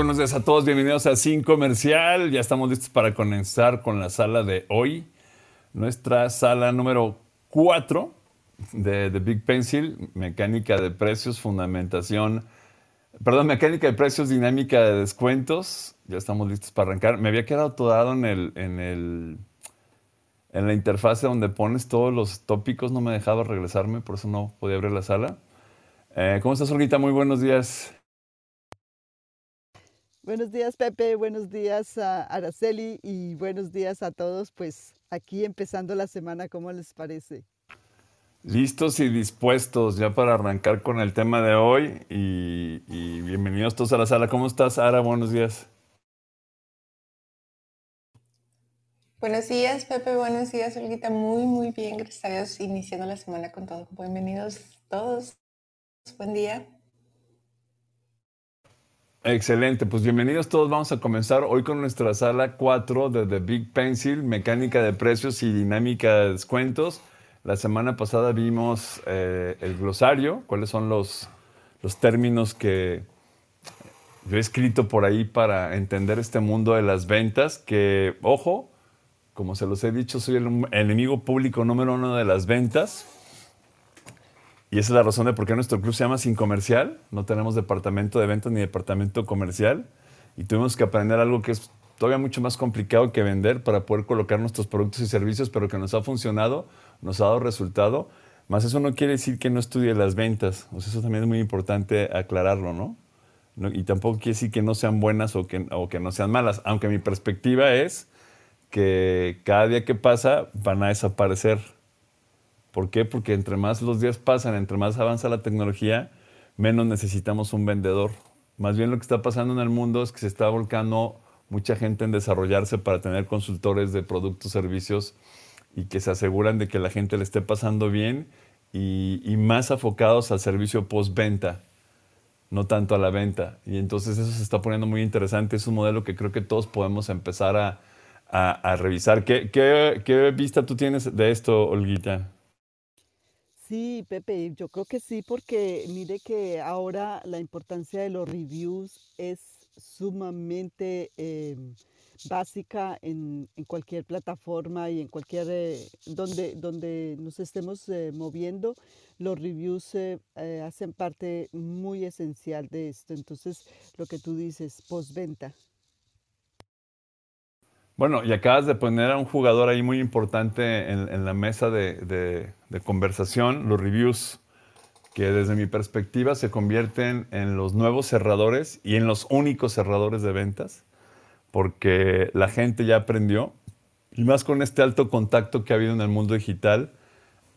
buenos días a todos. Bienvenidos a Sin Comercial. Ya estamos listos para comenzar con la sala de hoy. Nuestra sala número 4 de, The Big Pencil, mecánica de precios, fundamentación, perdón, mecánica de precios, dinámica de descuentos. Ya estamos listos para arrancar. Me había quedado todo en el, en el en la interfase donde pones todos los tópicos, no me dejaba regresarme, por eso no podía abrir la sala. Eh, ¿Cómo estás, Olguita? Muy buenos días. Buenos días Pepe, buenos días a Araceli y buenos días a todos. Pues aquí empezando la semana, ¿cómo les parece? Listos y dispuestos ya para arrancar con el tema de hoy y, bienvenidos todos a la sala. ¿Cómo estás, Ara? Buenos días. Buenos días, Pepe. Buenos días, Olguita. Muy, muy bien. Gracias Dios, iniciando la semana con todo. Bienvenidos todos. Buen día. Excelente, pues bienvenidos todos. Vamos a comenzar hoy con nuestra sala 4 de The Big Pencil, mecánica de precios y dinámica de descuentos. La semana pasada vimos eh, el glosario, cuáles son los, los términos que yo he escrito por ahí para entender este mundo de las ventas, que ojo, como se los he dicho, soy el enemigo público número uno de las ventas y esa es la razón de por qué nuestro club se llama Sin Comercial. No tenemos departamento de ventas ni departamento comercial. Y tuvimos que aprender algo que es todavía mucho más complicado que vender para poder colocar nuestros productos y servicios, pero que nos ha funcionado, nos ha dado resultado. Más eso no quiere decir que no estudie las ventas. eso también es muy importante aclararlo, ¿no? y tampoco quiere decir que no sean buenas o que, o que no sean malas. Aunque mi perspectiva es que cada día que pasa van a desaparecer ¿Por qué? Porque entre más los días pasan, entre más avanza la tecnología, menos necesitamos un vendedor. Más bien lo que está pasando en el mundo es que se está volcando mucha gente en desarrollarse para tener consultores de productos, servicios y que se aseguran de que la gente le esté pasando bien y, más afocados al servicio postventa, no tanto a la venta. Y entonces eso se está poniendo muy interesante. Es un modelo que creo que todos podemos empezar a, revisar. qué vista tú tienes de esto, Olguita? Sí, Pepe, yo creo que sí, porque mire que ahora la importancia de los reviews es sumamente em, básica en, cualquier plataforma y en cualquier eh, donde, donde nos estemos eh, moviendo, los reviews eh, hacen parte muy esencial de esto. Entonces, lo que tú dices, postventa, bueno, y acabas de poner a un jugador ahí muy importante en, la mesa de, conversación, los reviews, que desde mi perspectiva se convierten en los nuevos cerradores y en los únicos cerradores de ventas, porque la gente ya aprendió, y más con este alto contacto que ha habido en el mundo digital,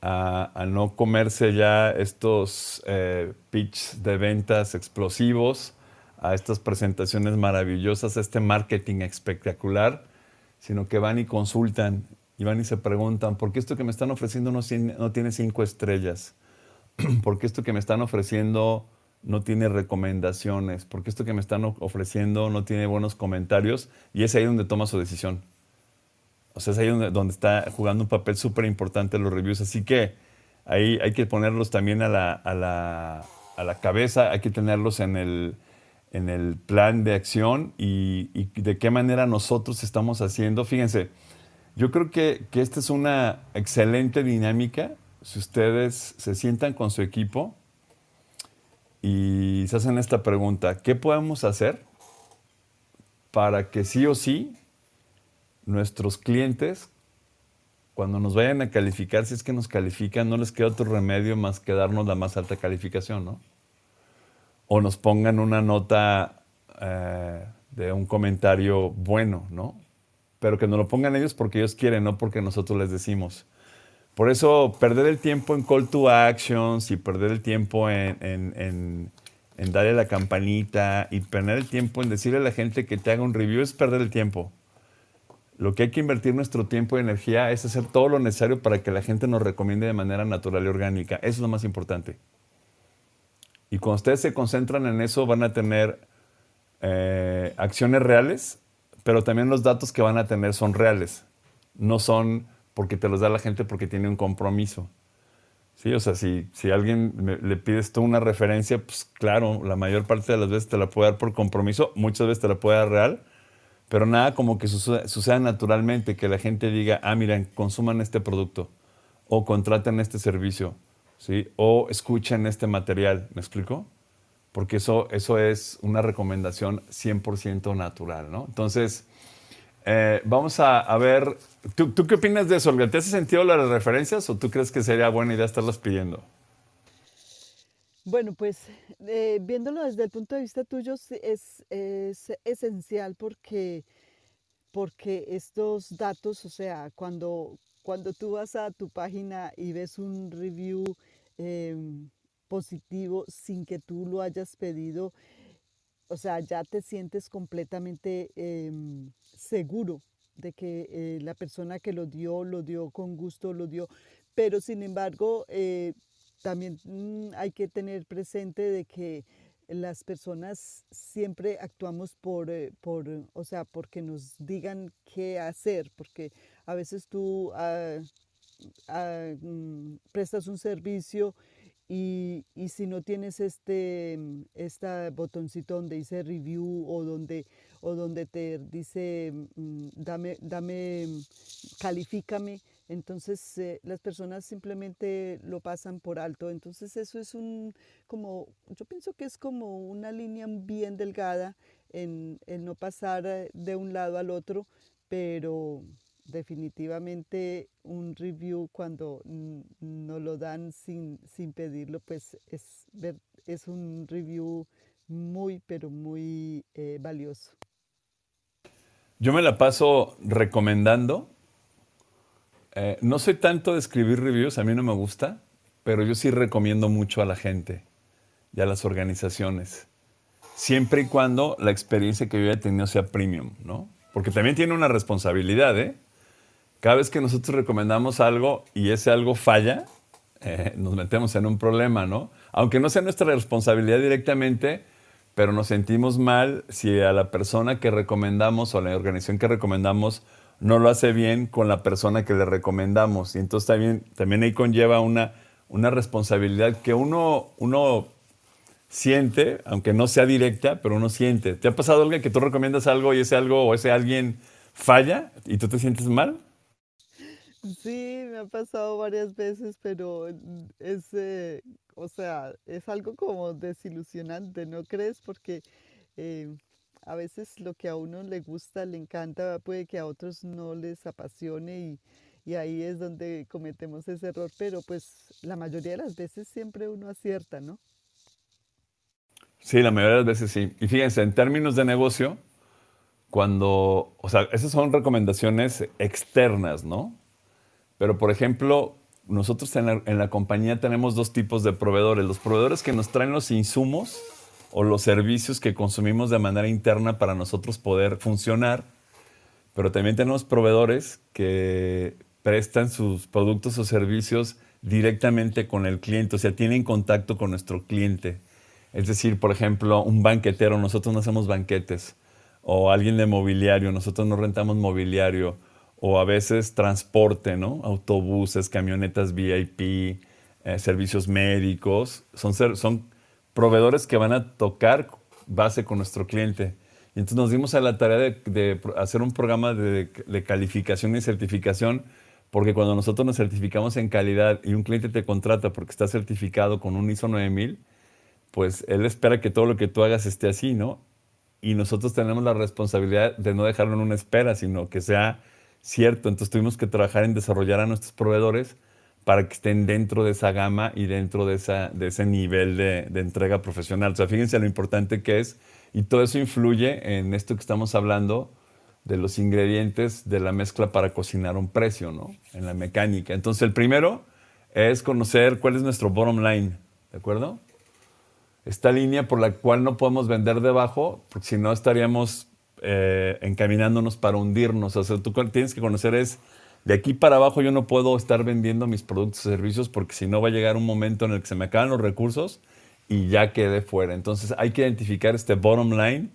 a, no comerse ya estos eh, pitch de ventas explosivos, a estas presentaciones maravillosas, a este marketing espectacular sino que van y consultan y van y se preguntan, ¿por qué esto que me están ofreciendo no, tiene cinco estrellas? ¿Por qué esto que me están ofreciendo no tiene recomendaciones? ¿Por qué esto que me están ofreciendo no tiene buenos comentarios? Y es ahí donde toma su decisión. O sea, es ahí donde, está jugando un papel súper importante los reviews. Así que ahí hay que ponerlos también a la cabeza, hay que tenerlos en el, en el plan de acción y, de qué manera nosotros estamos haciendo. Fíjense, yo creo que, que, esta es una excelente dinámica. Si ustedes se sientan con su equipo y se hacen esta pregunta, ¿qué podemos hacer para que sí o sí nuestros clientes, cuando nos vayan a calificar, si es que nos califican, no les queda otro remedio más que darnos la más alta calificación, ¿no? o nos pongan una nota eh, de un comentario bueno, ¿no? Pero que nos lo pongan ellos porque ellos quieren, no porque nosotros les decimos. Por eso perder el tiempo en call to actions y perder el tiempo en, en darle la campanita y perder el tiempo en decirle a la gente que te haga un review es perder el tiempo. Lo que hay que invertir nuestro tiempo y energía es hacer todo lo necesario para que la gente nos recomiende de manera natural y orgánica. Eso es lo más importante. Y cuando ustedes se concentran en eso, van a tener eh, acciones reales, pero también los datos que van a tener son reales. No son porque te los da la gente porque tiene un compromiso. Sí, o sea, si, si alguien le pides tú una referencia, pues claro, la mayor parte de las veces te la puede dar por compromiso, muchas veces te la puede dar real, pero nada como que suceda naturalmente, que la gente diga, ah, miren, consuman este producto o contraten este servicio o escuchen este material, ¿me explico? Porque eso, eso es una recomendación 100% natural, ¿no? Entonces, eh, vamos a, ver, ¿tú, qué opinas de eso, ¿Te hace sentido las referencias o tú crees que sería buena idea estarlas pidiendo? Bueno, pues eh, viéndolo desde el punto de vista tuyo es, esencial porque, porque estos datos, o sea, cuando, cuando tú vas a tu página y ves un review Em, positivo sin que tú lo hayas pedido. O sea, ya te sientes completamente em, seguro de que eh, la persona que lo dio, lo dio con gusto, lo dio. Pero sin embargo, eh, también mm, hay que tener presente de que las personas siempre actuamos por, eh, por, o sea, porque nos digan qué hacer, porque a veces tú ah, Ah, mm, prestas un servicio y, si no tienes este, mm, esta botoncito donde dice review o donde, o donde te dice mm, dame, dame, califícame, entonces eh, las personas simplemente lo pasan por alto. Entonces eso es un, como, yo pienso que es como una línea bien delgada en, en no pasar eh, de un lado al otro, pero, definitivamente un review cuando no lo dan sin, sin pedirlo, pues es, es un review muy, pero muy eh, valioso. Yo me la paso recomendando. Eh, no soy tanto de escribir reviews, a mí no me gusta, pero yo sí recomiendo mucho a la gente y a las organizaciones, siempre y cuando la experiencia que yo haya tenido sea premium, ¿no? Porque también tiene una responsabilidad, ¿eh? Cada vez que nosotros recomendamos algo y ese algo falla, eh, nos metemos en un problema, ¿no? Aunque no sea nuestra responsabilidad directamente, pero nos sentimos mal si a la persona que recomendamos o a la organización que recomendamos no lo hace bien con la persona que le recomendamos. Y entonces también, también ahí conlleva una, una responsabilidad que uno, uno siente, aunque no sea directa, pero uno siente. ¿Te ha pasado, algo que tú recomiendas algo y ese algo o ese alguien falla y tú te sientes mal? Sí, me ha pasado varias veces, pero es, eh, o sea, es algo como desilusionante, ¿no crees? Porque eh, a veces lo que a uno le gusta, le encanta, puede que a otros no les apasione y, y ahí es donde cometemos ese error, pero pues la mayoría de las veces siempre uno acierta, ¿no? Sí, la mayoría de las veces sí. Y fíjense, en términos de negocio, cuando, o sea, esas son recomendaciones externas, ¿no? Pero, por ejemplo, nosotros en la, compañía tenemos dos tipos de proveedores. Los proveedores que nos traen los insumos o los servicios que consumimos de manera interna para nosotros poder funcionar. Pero también tenemos proveedores que prestan sus productos o servicios directamente con el cliente, o sea, tienen contacto con nuestro cliente. Es decir, por ejemplo, un banquetero, nosotros no hacemos banquetes, o alguien de mobiliario, nosotros no rentamos mobiliario, o a veces transporte, ¿no? Autobuses, camionetas VIP, eh, servicios médicos, son, son proveedores que van a tocar base con nuestro cliente. Y entonces nos dimos a la tarea de, hacer un programa de, de, calificación y certificación, porque cuando nosotros nos certificamos en calidad y un cliente te contrata porque está certificado con un ISO 9000, pues él espera que todo lo que tú hagas esté así, ¿no? Y nosotros tenemos la responsabilidad de no dejarlo en una espera, sino que sea cierto, entonces tuvimos que trabajar en desarrollar a nuestros proveedores para que estén dentro de esa gama y dentro de, esa, de ese nivel de, de, entrega profesional. O sea, fíjense lo importante que es y todo eso influye en esto que estamos hablando de los ingredientes de la mezcla para cocinar un precio, ¿no? En la mecánica. Entonces, el primero es conocer cuál es nuestro bottom line, ¿de acuerdo? Esta línea por la cual no podemos vender debajo, porque si no estaríamos eh, encaminándonos para hundirnos. O sea, tú tienes que conocer es, de aquí para abajo yo no puedo estar vendiendo mis productos y servicios porque si no va a llegar un momento en el que se me acaban los recursos y ya quedé fuera. Entonces hay que identificar este bottom line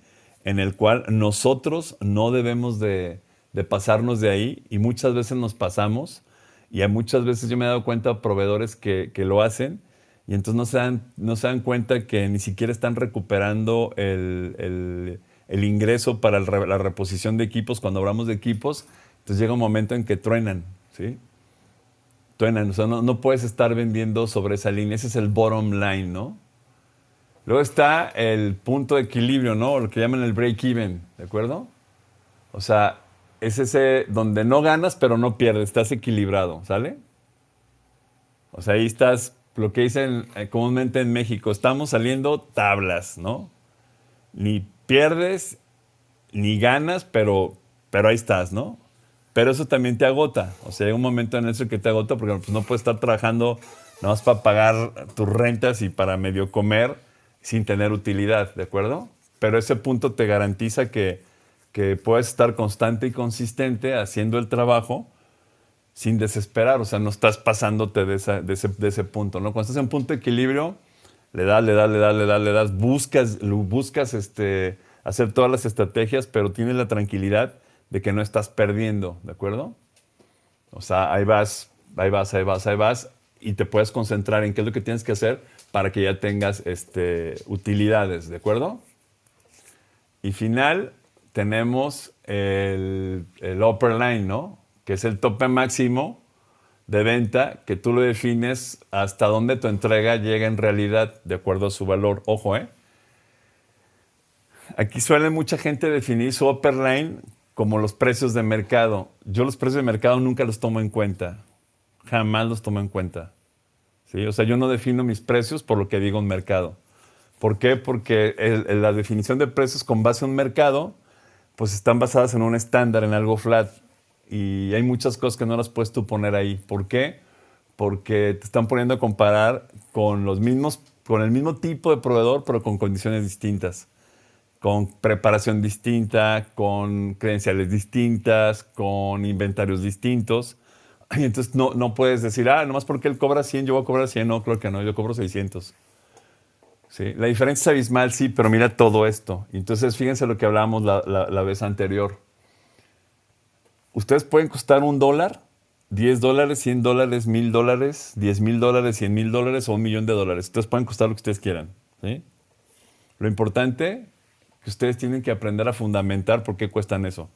en el cual nosotros no debemos de, pasarnos de ahí y muchas veces nos pasamos y muchas veces yo me he dado cuenta de proveedores que, lo hacen y entonces no se, dan, no se dan cuenta que ni siquiera están recuperando el el ingreso para la reposición de equipos, cuando hablamos de equipos, entonces llega un momento en que truenan, ¿sí? Truenan, o sea, no, no puedes estar vendiendo sobre esa línea, ese es el bottom line, ¿no? Luego está el punto de equilibrio, ¿no? Lo que llaman el break-even, ¿de acuerdo? O sea, es ese donde no ganas, pero no pierdes, estás equilibrado, ¿sale? O sea, ahí estás, lo que dicen eh, comúnmente en México, estamos saliendo tablas, ¿no? Ni pierdes ni ganas, pero, pero ahí estás, ¿no? Pero eso también te agota. O sea, hay un momento en eso que te agota porque pues, no puedes estar trabajando nada más para pagar tus rentas y para medio comer sin tener utilidad, ¿de acuerdo? Pero ese punto te garantiza que, puedes estar constante y consistente haciendo el trabajo sin desesperar. O sea, no estás pasándote de, ese, de ese punto, ¿no? Cuando estás en punto de equilibrio, le das, le das, le das, le das, le das, buscas, buscas este, hacer todas las estrategias, pero tienes la tranquilidad de que no estás perdiendo, ¿de acuerdo? O sea, ahí vas, ahí vas, ahí vas, ahí vas, y te puedes concentrar en qué es lo que tienes que hacer para que ya tengas este, utilidades, ¿de acuerdo? Y final, tenemos el, el upper line, ¿no? Que es el tope máximo de venta que tú lo defines hasta dónde tu entrega llega en realidad de acuerdo a su valor. Ojo, ¿eh? Aquí suele mucha gente definir su upper line como los precios de mercado. Yo los precios de mercado nunca los tomo en cuenta. Jamás los tomo en cuenta. ¿Sí? O sea, yo no defino mis precios por lo que digo un mercado. ¿Por qué? Porque la definición de precios con base a un mercado, pues están basadas en un estándar, en algo flat y hay muchas cosas que no las puedes tú poner ahí. ¿Por qué? Porque te están poniendo a comparar con los mismos, con el mismo tipo de proveedor, pero con condiciones distintas, con preparación distinta, con credenciales distintas, con inventarios distintos. Y entonces no, no puedes decir, ah, nomás porque él cobra 100, yo voy a cobrar 100. No, creo que no, yo cobro 600. Sí, la diferencia es abismal, sí, pero mira todo esto. Entonces, fíjense lo que hablábamos la, la vez anterior ustedes pueden costar un dólar, 10 dólares, 100 dólares, 1000 dólares, 10 mil dólares, 100 mil dólares o un millón de dólares. Ustedes pueden costar lo que ustedes quieran. Lo importante es que ustedes tienen que aprender a fundamentar por qué cuestan eso.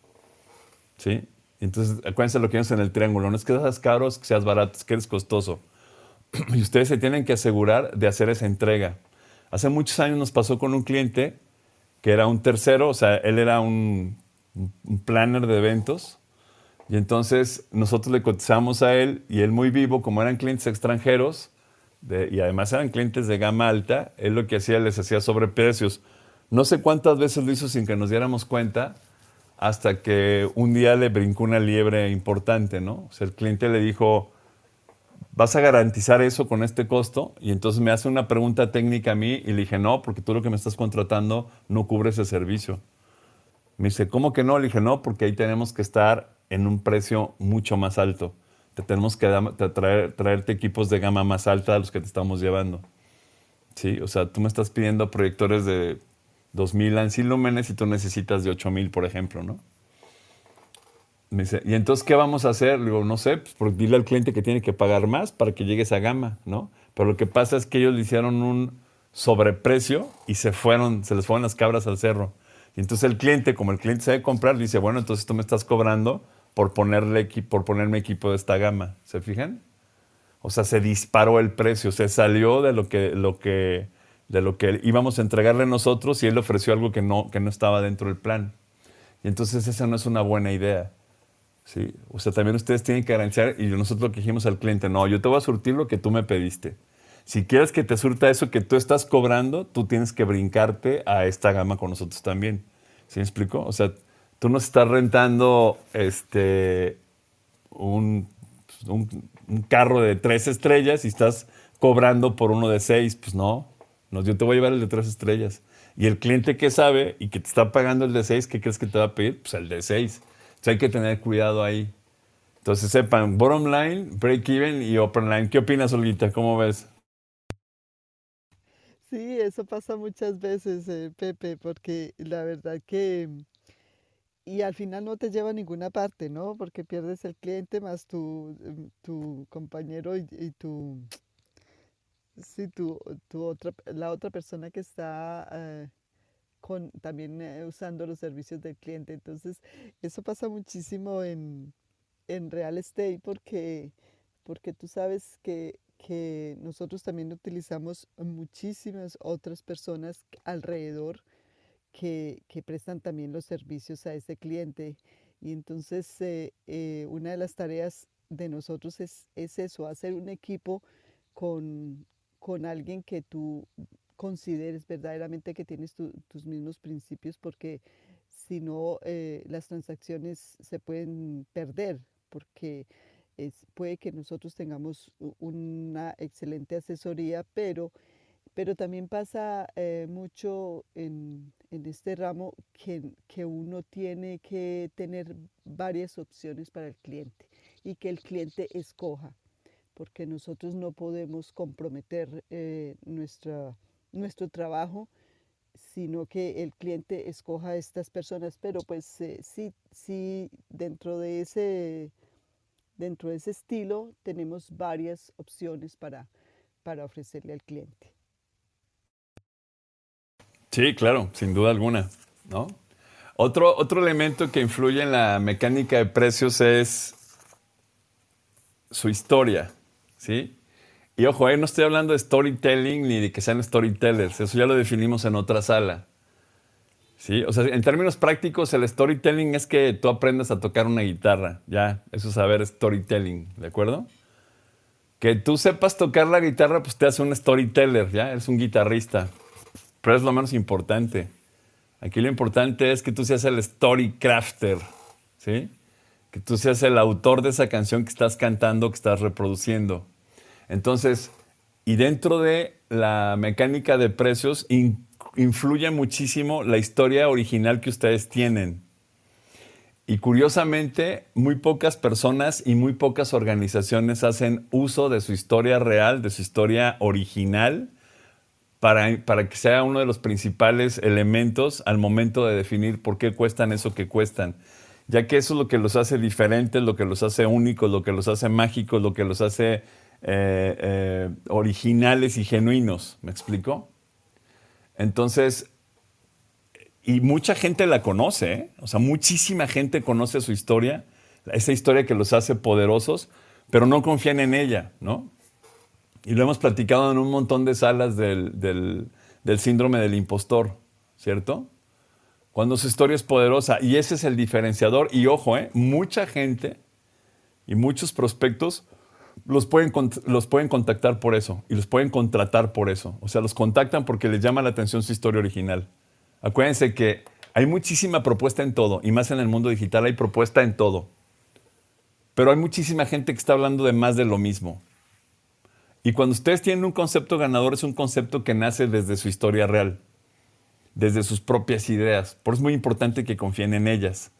¿sí? Entonces, acuérdense lo que vimos en el triángulo. No es que seas caro, que seas barato, que eres costoso. Y ustedes se tienen que asegurar de hacer esa entrega. Hace muchos años nos pasó con un cliente que era un tercero, o sea, él era un planner de eventos y entonces nosotros le cotizamos a él y él muy vivo, como eran clientes extranjeros y además eran clientes de gama alta, él lo que hacía les hacía sobreprecios. No sé cuántas veces lo hizo sin que nos diéramos cuenta hasta que un día le brincó una liebre importante, ¿no? O sea, el cliente le dijo, ¿vas a garantizar eso con este costo? Y entonces me hace una pregunta técnica a mí y le dije, no, porque tú lo que me estás contratando no cubre ese servicio. Me dice, ¿cómo que no? Le dije, no, porque ahí tenemos que estar en un precio mucho más alto. Te tenemos que traer, traerte equipos de gama más alta a los que te estamos llevando. ¿Sí? O sea, tú me estás pidiendo proyectores de 2000 ANSI y tú necesitas de 8000, por ejemplo, ¿no? Me dice, ¿y entonces qué vamos a hacer? Le digo, no sé, pues dile al cliente que tiene que pagar más para que llegue esa gama, ¿no? Pero lo que pasa es que ellos le hicieron un sobreprecio y se fueron, se les fueron las cabras al cerro. Y entonces el cliente, como el cliente sabe comprar, dice, bueno, entonces tú me estás cobrando por, ponerle, por ponerme equipo de esta gama. ¿Se fijan? O sea, se disparó el precio, se salió de lo que, lo que, de lo que íbamos a entregarle nosotros y él ofreció algo que no, que no estaba dentro del plan. Y entonces esa no es una buena idea. ¿sí? O sea, también ustedes tienen que garantizar, y nosotros lo que dijimos al cliente, no, yo te voy a surtir lo que tú me pediste. Si quieres que te surta eso que tú estás cobrando, tú tienes que brincarte a esta gama con nosotros también. se me explico? O sea, tú nos estás rentando este, un, un, carro de tres estrellas y estás cobrando por uno de seis. Pues no, no, yo te voy a llevar el de tres estrellas. Y el cliente que sabe y que te está pagando el de seis, ¿qué crees que te va a pedir? Pues el de seis. Entonces hay que tener cuidado ahí. Entonces sepan, bottom line, break even y open line. ¿Qué opinas, Olguita? ¿Cómo ves? Sí, eso pasa muchas veces, eh, Pepe, porque la verdad que y al final no te lleva a ninguna parte, ¿no? Porque pierdes el cliente más tu, em, compañero y, tu, sí, tu, otra, la otra persona que está eh, con, también eh, usando los servicios del cliente. Entonces, eso pasa muchísimo en, real estate porque, porque tú sabes que, que nosotros también utilizamos muchísimas otras personas alrededor que, prestan también los servicios a ese cliente. Y entonces eh, eh, una de las tareas de nosotros es, eso, hacer un equipo con, con, alguien que tú consideres verdaderamente que tienes tus mismos principios, porque si no, eh, las transacciones se pueden perder, porque puede que nosotros tengamos una excelente asesoría, pero pero también pasa eh, mucho en, este ramo que, que, uno tiene que tener varias opciones para el cliente y que el cliente escoja, porque nosotros no podemos comprometer eh, nuestra, nuestro trabajo sino que el cliente escoja a estas personas, pero pues eh, sí, dentro de, ese, dentro de ese estilo tenemos varias opciones para, para ofrecerle al cliente. Sí, claro, sin duda alguna, ¿no? Otro, otro elemento que influye en la mecánica de precios es su historia, ¿sí? Y ojo, ahí eh, no estoy hablando de storytelling ni de que sean storytellers, eso ya lo definimos en otra sala. ¿Sí? O sea, en términos prácticos, el storytelling es que tú aprendas a tocar una guitarra, ya, eso es saber storytelling, ¿de acuerdo? Que tú sepas tocar la guitarra, pues te hace un storyteller, ya, eres un guitarrista pero es lo menos importante. Aquí lo importante es que tú seas el story crafter, ¿sí? Que tú seas el autor de esa canción que estás cantando, que estás reproduciendo. Entonces, y dentro de la mecánica de precios influye muchísimo la historia original que ustedes tienen. Y curiosamente, muy pocas personas y muy pocas organizaciones hacen uso de su historia real, de su historia original, para, que sea uno de los principales elementos al momento de definir por qué cuestan eso que cuestan, ya que eso es lo que los hace diferentes, lo que los hace únicos, lo que los hace mágicos, lo que los hace eh, eh, originales y genuinos. ¿Me explico? Entonces, y mucha gente la conoce, ¿eh? o sea, muchísima gente conoce su historia, esa historia que los hace poderosos, pero no confían en ella, ¿no? y lo hemos platicado en un montón de salas del, síndrome del impostor, ¿cierto? Cuando su historia es poderosa y ese es el diferenciador. Y ojo, ¿eh? mucha gente y muchos prospectos los pueden, los pueden contactar por eso y los pueden contratar por eso. O sea, los contactan porque les llama la atención su historia original. Acuérdense que hay muchísima propuesta en todo y más en el mundo digital hay propuesta en todo. Pero hay muchísima gente que está hablando de más de lo mismo. Y cuando ustedes tienen un concepto ganador, es un concepto que nace desde su historia real, desde sus propias ideas. Por eso es muy importante que confíen en ellas,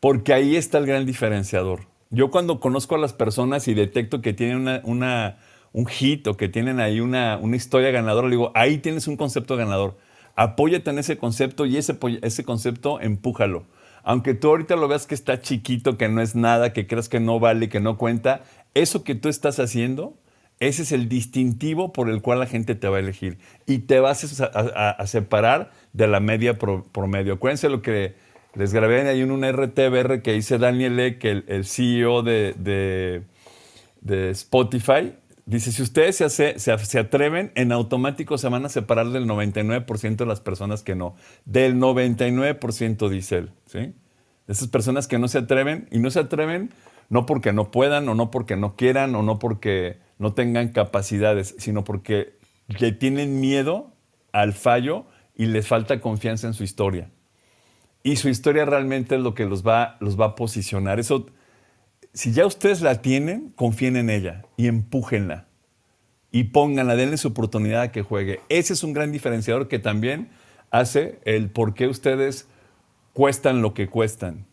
porque ahí está el gran diferenciador. Yo cuando conozco a las personas y detecto que tienen un hit o que tienen ahí una, una historia ganadora, le digo, ahí tienes un concepto ganador. Apóyate en ese concepto y ese, ese concepto empújalo. Aunque tú ahorita lo veas que está chiquito, que no es nada, que creas que no vale, que no cuenta, eso que tú estás haciendo ese es el distintivo por el cual la gente te va a elegir y te vas a, separar de la media promedio. Acuérdense lo que les grabé ahí en un RTBR que dice Daniel e, que el, CEO de, de, Spotify, dice, si ustedes se, se, atreven, en automático se van a separar del 99% de las personas que no. Del 99% dice él, ¿sí? Esas personas que no se atreven y no se atreven no porque no puedan o no porque no quieran o no porque no tengan capacidades, sino porque le tienen miedo al fallo y les falta confianza en su historia. Y su historia realmente es lo que los va, los va a posicionar. Eso, si ya ustedes la tienen, confíen en ella y empújenla. Y pónganla, denle su oportunidad a que juegue. Ese es un gran diferenciador que también hace el por qué ustedes cuestan lo que cuestan.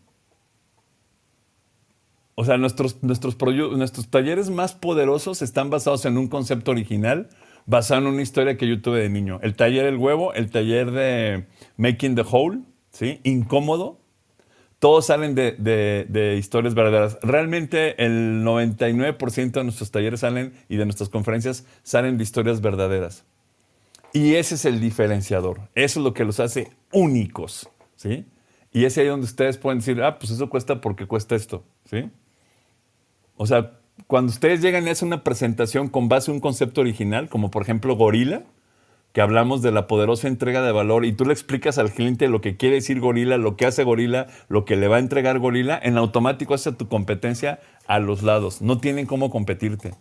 O sea, nuestros, nuestros, nuestros talleres más poderosos están basados en un concepto original, basado en una historia que yo tuve de niño. El taller del huevo, el taller de Making the hole, ¿sí? Incómodo. Todos salen de, de historias verdaderas. Realmente el 99% de nuestros talleres salen y de nuestras conferencias salen de historias verdaderas. Y ese es el diferenciador. Eso es lo que los hace únicos, ¿sí? Y es ahí donde ustedes pueden decir, ah, pues eso cuesta porque cuesta esto, ¿sí? O sea, cuando ustedes llegan y hacen una presentación con base a un concepto original, como por ejemplo Gorila, que hablamos de la poderosa entrega de valor y tú le explicas al cliente lo que quiere decir gorila, lo que hace gorila, lo que le va a entregar gorila, en automático hace tu competencia a los lados. No tienen cómo competirte.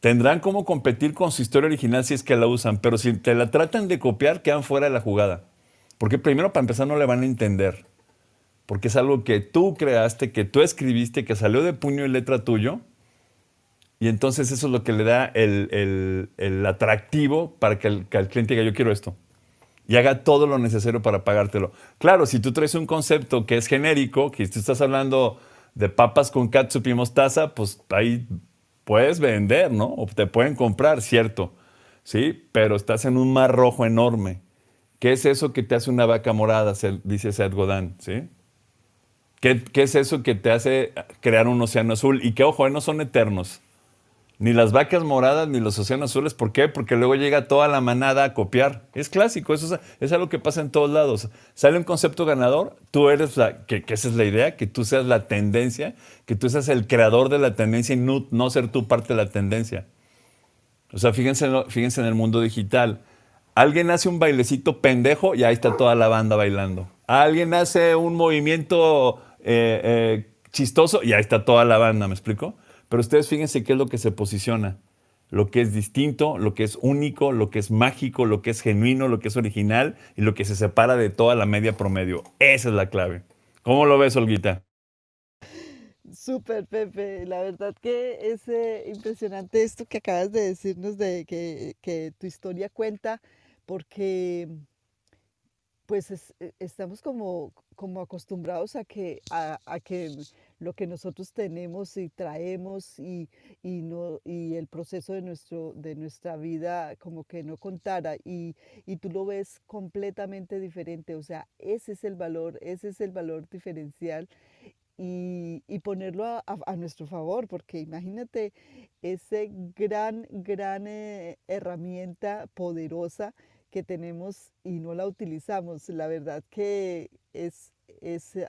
Tendrán cómo competir con su historia original si es que la usan, pero si te la tratan de copiar, quedan fuera de la jugada. Porque primero, para empezar, no le van a entender porque es algo que tú creaste, que tú escribiste, que salió de puño y letra tuyo. Y entonces eso es lo que le da el, atractivo para que el, cliente diga, yo quiero esto. Y haga todo lo necesario para pagártelo. Claro, si tú traes un concepto que es genérico, que tú estás hablando de papas con catsup y mostaza, pues ahí puedes vender, ¿no? O te pueden comprar, cierto. Sí, pero estás en un mar rojo enorme. ¿Qué es eso que te hace una vaca morada? dice Seth Godin, ¿sí? ¿Qué, es eso que te hace crear un océano azul? Y que, ojo, eh, no son eternos. Ni las vacas moradas ni los océanos azules. ¿Por qué? Porque luego llega toda la manada a copiar. Es clásico, eso es, algo que pasa en todos lados. Sale un concepto ganador, tú eres la, que, esa es la idea, que tú seas la tendencia, que tú seas el creador de la tendencia y no, no ser tú parte de la tendencia. O sea, fíjense, fíjense en el mundo digital. Alguien hace un bailecito pendejo y ahí está toda la banda bailando. Alguien hace un movimiento eh, eh, chistoso, y ahí está toda la banda, ¿me explico? Pero ustedes fíjense qué es lo que se posiciona, lo que es distinto, lo que es único, lo que es mágico, lo que es genuino, lo que es original y lo que se separa de toda la media promedio. Esa es la clave. ¿Cómo lo ves, Olguita? Súper, Pepe. La verdad que es eh, impresionante esto que acabas de decirnos de que tu historia cuenta, porque pues e, estamos como, como acostumbrados a que, a, que lo que nosotros tenemos y traemos y, no, y el proceso de, nuestro, de nuestra vida como que no contara y, tú lo ves completamente diferente. O sea, ese es el valor, ese es el valor diferencial y, ponerlo a, nuestro favor, porque imagínate esa gran, gran eh, herramienta poderosa que tenemos y no la utilizamos. La verdad que es,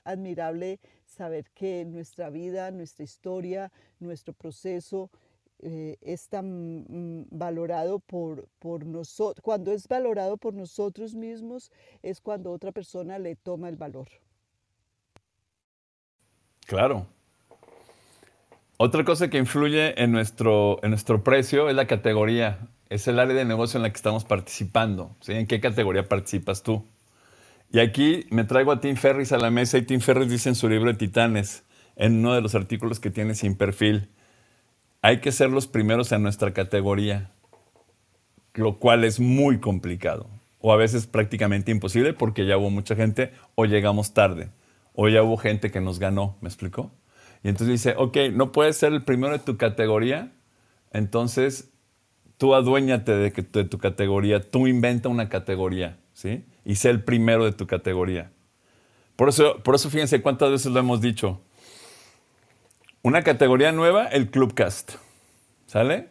admirable saber que nuestra vida, nuestra historia, nuestro proceso, eh, es tan mm, valorado por, nosotros, cuando es valorado por nosotros mismos, es cuando otra persona le toma el valor. Claro. Otra cosa que influye en nuestro, en nuestro precio es la categoría es el área de negocio en la que estamos participando. ¿En qué categoría participas tú? Y aquí me traigo a Tim Ferris a la mesa y Tim Ferris dice en su libro de Titanes, en uno de los artículos que tiene sin perfil, hay que ser los primeros en nuestra categoría, lo cual es muy complicado o a veces prácticamente imposible porque ya hubo mucha gente o llegamos tarde o ya hubo gente que nos ganó, ¿me explicó? Y entonces dice, ok, no puedes ser el primero de tu categoría, entonces tú aduéñate de, tu categoría, tú inventa una categoría, ¿sí? Y sé el primero de tu categoría. Por eso, por eso fíjense cuántas veces lo hemos dicho. Una categoría nueva, el Clubcast. ¿Sale?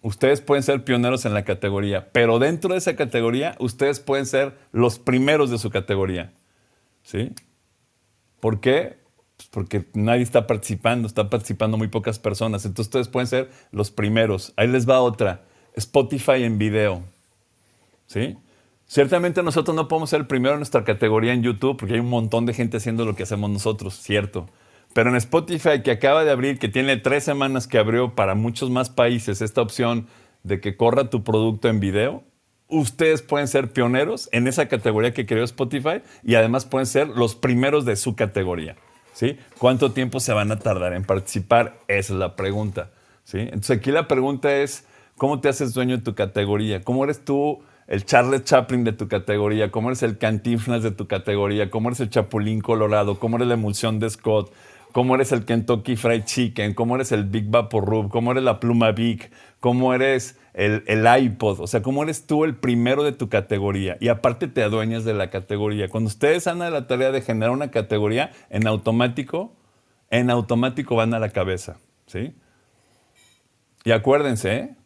Ustedes pueden ser pioneros en la categoría, pero dentro de esa categoría, ustedes pueden ser los primeros de su categoría. ¿Sí? ¿Por qué? porque nadie está participando, está participando muy pocas personas. Entonces ustedes pueden ser los primeros. Ahí les va otra. Spotify en video. ¿Sí? Ciertamente nosotros no podemos ser el primero en nuestra categoría en YouTube porque hay un montón de gente haciendo lo que hacemos nosotros, cierto. Pero en Spotify que acaba de abrir, que tiene tres semanas que abrió para muchos más países esta opción de que corra tu producto en video, ustedes pueden ser pioneros en esa categoría que creó Spotify y además pueden ser los primeros de su categoría. ¿sí? ¿Cuánto tiempo se van a tardar en participar? es la pregunta, ¿sí? Entonces aquí la pregunta es, ¿cómo te haces dueño de tu categoría? ¿Cómo eres tú el Charles Chaplin de tu categoría? ¿Cómo eres el Cantinflas de tu categoría? ¿Cómo eres el Chapulín Colorado? ¿Cómo eres la emulsión de Scott? cómo eres el Kentucky Fried Chicken, cómo eres el Big Rub, cómo eres la Pluma Big, cómo eres el, iPod, o sea, cómo eres tú el primero de tu categoría y aparte te adueñas de la categoría. Cuando ustedes han a la tarea de generar una categoría, en automático, en automático van a la cabeza, ¿sí? Y acuérdense, ¿eh?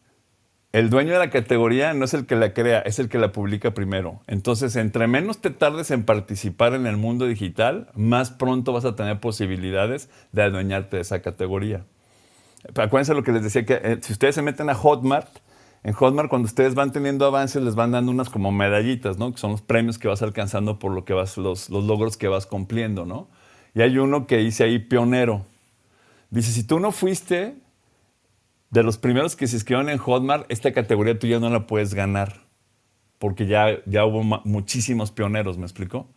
el dueño de la categoría no es el que la crea, es el que la publica primero. Entonces, entre menos te tardes en participar en el mundo digital, más pronto vas a tener posibilidades de adueñarte de esa categoría. Acuérdense lo que les decía, que eh, si ustedes se meten a Hotmart, en Hotmart cuando ustedes van teniendo avances les van dando unas como medallitas, ¿no? Que son los premios que vas alcanzando por lo que vas, los, logros que vas cumpliendo, ¿no? Y hay uno que dice ahí pionero. Dice, si tú no fuiste de los primeros que se inscriban en Hotmart, esta categoría tú ya no la puedes ganar, porque ya, ya hubo muchísimos pioneros, ¿me explico?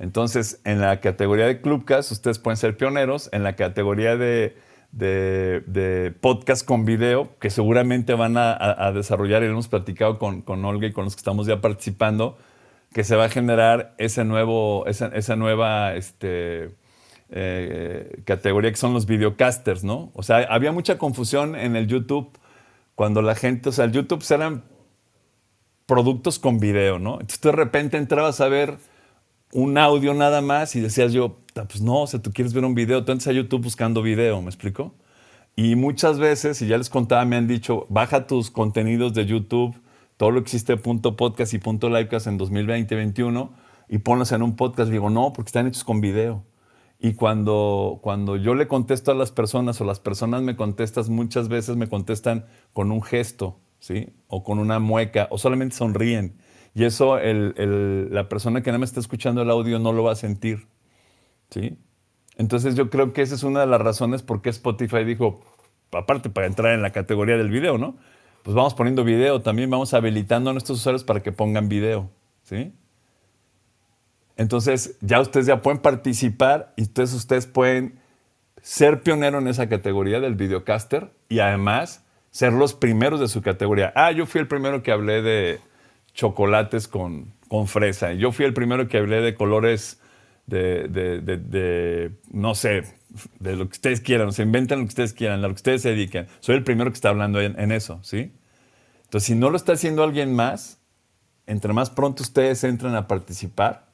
Entonces, en la categoría de Clubcast, ustedes pueden ser pioneros, en la categoría de, de, podcast con video, que seguramente van a, desarrollar, y lo hemos platicado con, Olga y con los que estamos ya participando, que se va a generar ese nuevo, esa, esa nueva... Este, eh, categoría que son los videocasters, ¿no? O sea, había mucha confusión en el YouTube cuando la gente, o sea, el YouTube eran productos con video, ¿no? Entonces de repente entrabas a ver un audio nada más y decías yo, pues no, o sea, tú quieres ver un video, tú entras a YouTube buscando video, ¿me explico? Y muchas veces, y ya les contaba, me han dicho, baja tus contenidos de YouTube, todo lo que existe punto podcast y punto livecast en 2020-2021 y ponlos en un podcast. Digo, no, porque están hechos con video. Y cuando, cuando yo le contesto a las personas o las personas me contestan, muchas veces me contestan con un gesto, ¿sí? O con una mueca, o solamente sonríen. Y eso el, el, la persona que nada me está escuchando el audio no lo va a sentir, ¿sí? Entonces yo creo que esa es una de las razones por qué Spotify dijo, aparte para entrar en la categoría del video, ¿no? Pues vamos poniendo video, también vamos habilitando a nuestros usuarios para que pongan video, ¿sí? Entonces, ya ustedes ya pueden participar y entonces ustedes pueden ser pionero en esa categoría del videocaster y además ser los primeros de su categoría. Ah, yo fui el primero que hablé de chocolates con, con fresa. Yo fui el primero que hablé de colores de, no sé, de lo que ustedes quieran. O Se inventan lo que ustedes quieran, lo que ustedes se dediquen. Soy el primero que está hablando en, en eso, ¿sí? Entonces, si no lo está haciendo alguien más, entre más pronto ustedes entran a participar,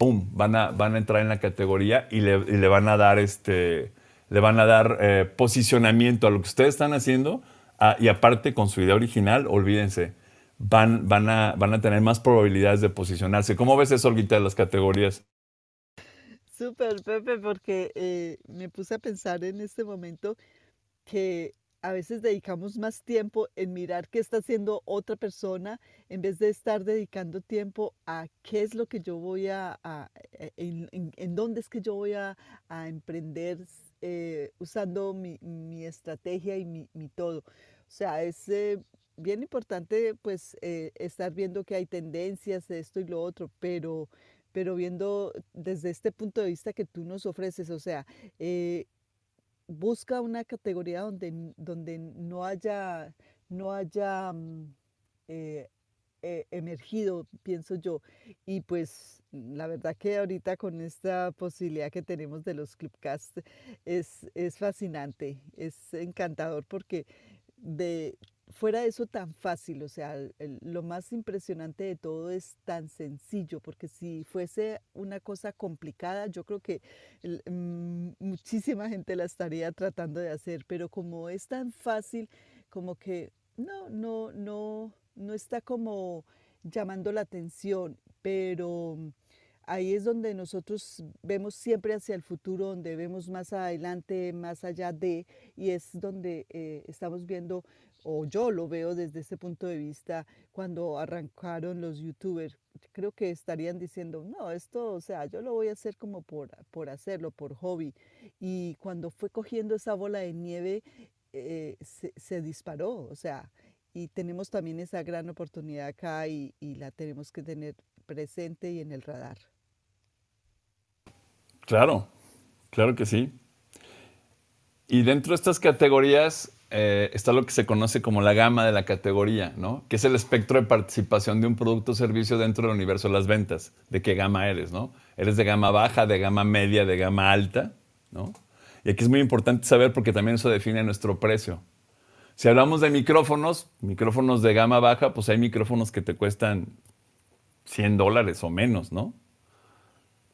pum, van a, van a entrar en la categoría y le, van a dar este, le van a dar eh, posicionamiento a lo que ustedes están haciendo ah, y aparte con su idea original, olvídense, van, van, a, van a tener más probabilidades de posicionarse. ¿Cómo ves eso, Olguita, de las categorías? Súper, Pepe, porque eh, me puse a pensar en este momento que a veces dedicamos más tiempo en mirar qué está haciendo otra persona en vez de estar dedicando tiempo a qué es lo que yo voy a, e, en, dónde es que yo voy a, emprender eh, usando mi, estrategia y mi, todo. O sea, es eh, bien importante pues eh, estar viendo que hay tendencias, de esto y lo otro, pero pero viendo desde este punto de vista que tú nos ofreces, o sea, busca una categoría donde, donde no haya, no haya mm, eh, eh, emergido, pienso yo. Y pues mm, la verdad que ahorita con esta posibilidad que tenemos de los Clubcast es, es fascinante, es encantador porque de fuera eso tan fácil, o sea, lo más impresionante de todo es tan sencillo, porque si fuese una cosa complicada, yo creo que mm, muchísima gente la estaría tratando de hacer, pero como es tan fácil, como que no, no, no, no está como llamando la atención, pero ahí es donde nosotros vemos siempre hacia el futuro, donde vemos más adelante, más allá de, y es donde eh, estamos viendo o yo lo veo desde ese punto de vista, cuando arrancaron los youtubers, creo que estarían diciendo, no, esto, o sea, yo lo voy a hacer como por, hacerlo, por hobby. Y cuando fue cogiendo esa bola de nieve, eh, se, disparó, o sea, y tenemos también esa gran oportunidad acá y, y la tenemos que tener presente y en el radar. Claro, claro que sí. Y dentro de estas categorías, eh, está lo que se conoce como la gama de la categoría, ¿no? Que es el espectro de participación de un producto o servicio dentro del universo de las ventas, de qué gama eres, ¿no? Eres de gama baja, de gama media, de gama alta, ¿no? Y aquí es muy importante saber porque también eso define nuestro precio. Si hablamos de micrófonos, micrófonos de gama baja, pues hay micrófonos que te cuestan 100 dólares o menos, ¿no?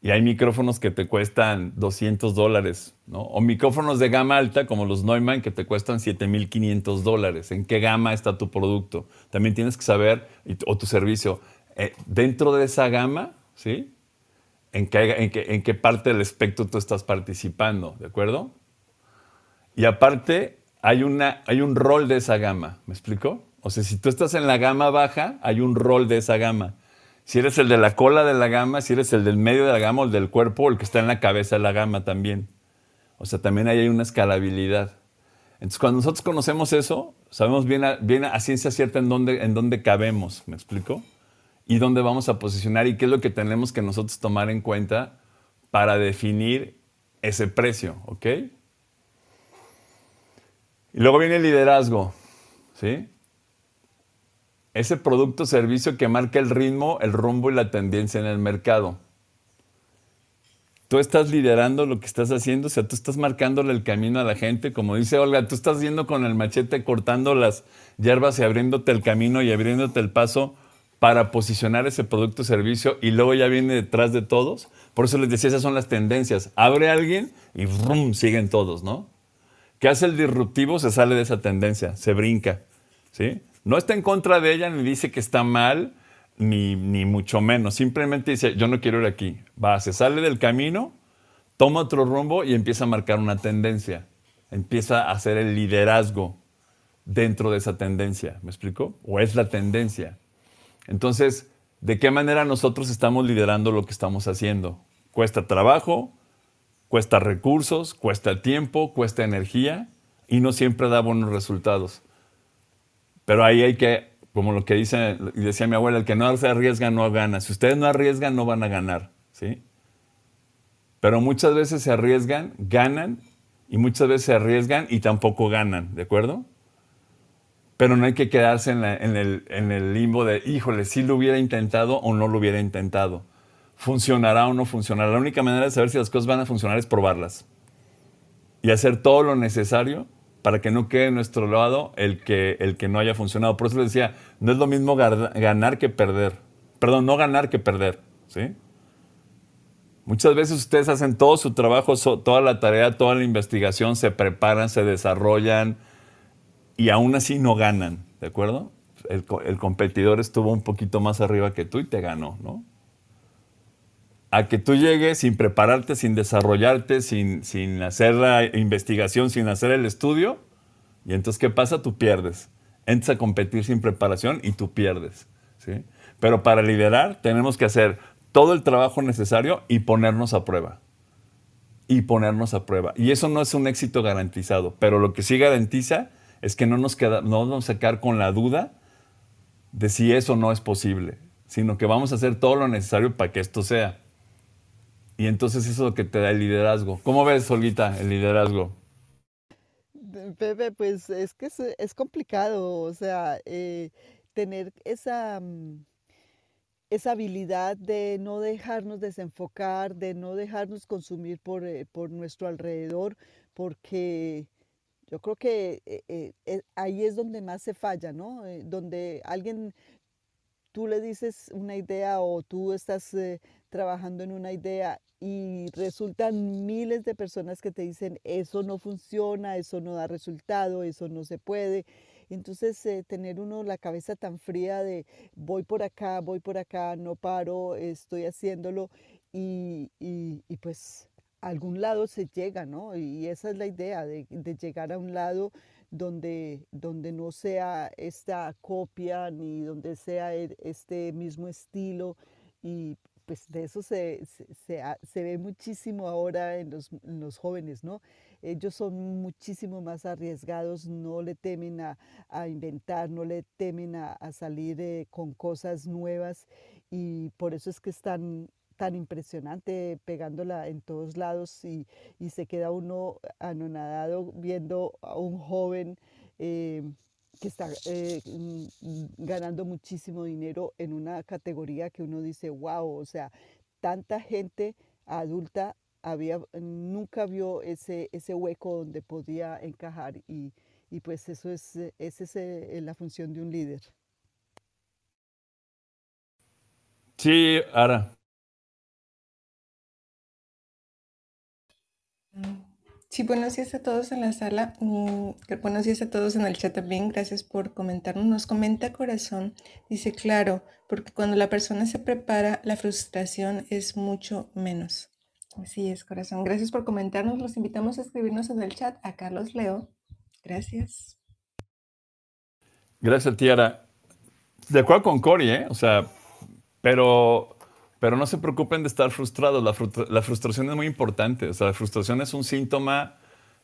Y hay micrófonos que te cuestan 200 dólares, ¿no? O micrófonos de gama alta como los Neumann que te cuestan 7.500 dólares. ¿En qué gama está tu producto? También tienes que saber, o tu servicio, eh, dentro de esa gama, ¿sí? ¿En qué, en, qué, parte del espectro tú estás participando, ¿de acuerdo? Y aparte, hay, una, hay un rol de esa gama, ¿me explico? O sea, si tú estás en la gama baja, hay un rol de esa gama si eres el de la cola de la gama, si eres el del medio de la gama o el del cuerpo el que está en la cabeza de la gama también. O sea, también ahí hay una escalabilidad. Entonces, cuando nosotros conocemos eso, sabemos bien a, bien a ciencia cierta en dónde, en dónde cabemos, ¿me explico? Y dónde vamos a posicionar y qué es lo que tenemos que nosotros tomar en cuenta para definir ese precio, ¿ok? Y luego viene el liderazgo, ¿sí? ese producto o servicio que marca el ritmo, el rumbo y la tendencia en el mercado. Tú estás liderando lo que estás haciendo, o sea, tú estás marcándole el camino a la gente, como dice Olga, tú estás yendo con el machete cortando las hierbas y abriéndote el camino y abriéndote el paso para posicionar ese producto o servicio y luego ya viene detrás de todos. Por eso les decía, esas son las tendencias. Abre alguien y ¡rum! siguen todos, ¿no? ¿Qué hace el disruptivo? Se sale de esa tendencia, se brinca, ¿sí? No está en contra de ella, ni dice que está mal, ni, mucho menos. Simplemente dice, yo no quiero ir aquí. Va, se sale del camino, toma otro rumbo y empieza a marcar una tendencia. Empieza a hacer el liderazgo dentro de esa tendencia. ¿Me explico? O es la tendencia. Entonces, ¿de qué manera nosotros estamos liderando lo que estamos haciendo? Cuesta trabajo, cuesta recursos, cuesta tiempo, cuesta energía y no siempre da buenos resultados. Pero ahí hay que, como lo que dice, decía mi abuela, el que no se arriesga no gana. Si ustedes no arriesgan, no van a ganar. ¿sí? Pero muchas veces se arriesgan, ganan, y muchas veces se arriesgan y tampoco ganan, ¿de acuerdo? Pero no hay que quedarse en, el, limbo de, híjole, si lo hubiera intentado o no lo hubiera intentado. Funcionará o no funcionará. La única manera de saber si las cosas van a funcionar es probarlas. Y hacer todo lo necesario para que no quede en nuestro lado el que, el que no haya funcionado. Por eso les decía, no es lo mismo ganar que perder. Perdón, no ganar que perder. ¿sí? Muchas veces ustedes hacen todo su trabajo, toda la tarea, toda la investigación, se preparan, se desarrollan y aún así no ganan, ¿de acuerdo? El, el competidor estuvo un poquito más arriba que tú y te ganó, ¿no? a que tú llegues sin prepararte, sin desarrollarte, sin, sin hacer la investigación, sin hacer el estudio. Y entonces, ¿qué pasa? Tú pierdes. Entras a competir sin preparación y tú pierdes. ¿sí? Pero para liderar tenemos que hacer todo el trabajo necesario y ponernos a prueba. Y ponernos a prueba. Y eso no es un éxito garantizado, pero lo que sí garantiza es que no nos, queda, no vamos a con la duda de si eso no es posible, sino que vamos a hacer todo lo necesario para que esto sea. Y entonces eso es lo que te da el liderazgo. ¿Cómo ves, solita el liderazgo? Pepe, pues es que es, complicado, o sea, eh, tener esa, mm, esa habilidad de no dejarnos desenfocar, de no dejarnos consumir por, eh, nuestro alrededor, porque yo creo que eh, ahí es donde más se falla, ¿no? donde alguien tú le dices una idea o tú estás trabajando en una idea y resultan miles de personas que te dicen eso no funciona, eso no da resultado, eso no se puede. Entonces eh, tener uno la cabeza tan fría de voy por acá, voy por acá, no paro, estoy haciéndolo y, y, pues algún lado se llega, ¿no? Y esa es la idea de, de llegar a un lado donde, donde no sea esta copia ni donde sea e, este mismo estilo y pues de eso se, ve muchísimo ahora en los, jóvenes, ¿no? Ellos son muchísimo más arriesgados, no le temen a, inventar, no le temen a, salir eh, con cosas nuevas y por eso es que es tan impresionante, pegándola en todos lados y, se queda uno anonadado viendo a un joven. Eh, que está eh, mm, mm, ganando muchísimo dinero en una categoría que uno dice, wow, o sea, tanta gente adulta había, mm, nunca vio ese, ese hueco donde podía encajar y, pues eso es, esa eh, es eh, la función de un líder. Sí, Ara. Sí, buenos días a todos en la sala. Mm, buenos días a todos en el chat también. Gracias por comentarnos. Nos comenta Corazón. Dice, claro, porque cuando la persona se prepara, la frustración es mucho menos. Así es, Corazón. Gracias por comentarnos. Los invitamos a escribirnos en el chat a Carlos Leo. Gracias. Gracias, Tiara. De acuerdo con Cori, ¿eh? O sea, pero pero no se preocupen de estar frustrados. La, frustración es muy importante. O sea, la frustración es un síntoma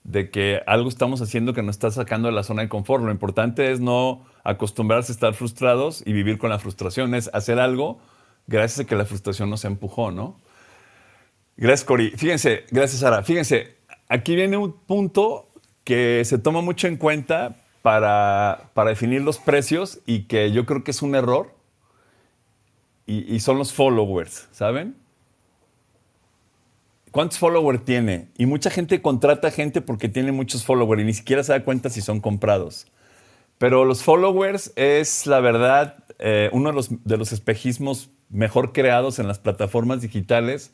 de que algo estamos haciendo que nos está sacando de la zona de confort. Lo importante es no acostumbrarse a estar frustrados y vivir con la frustración. Es hacer algo gracias a que la frustración nos empujó, ¿no? Gracias, Cori. Fíjense, gracias, Sara. Fíjense, aquí viene un punto que se toma mucho en cuenta para, para definir los precios y que yo creo que es un error y, son los followers, ¿saben? ¿Cuántos followers tiene? Y mucha gente contrata gente porque tiene muchos followers y ni siquiera se da cuenta si son comprados. Pero los followers es, la verdad, eh, uno de los, espejismos mejor creados en las plataformas digitales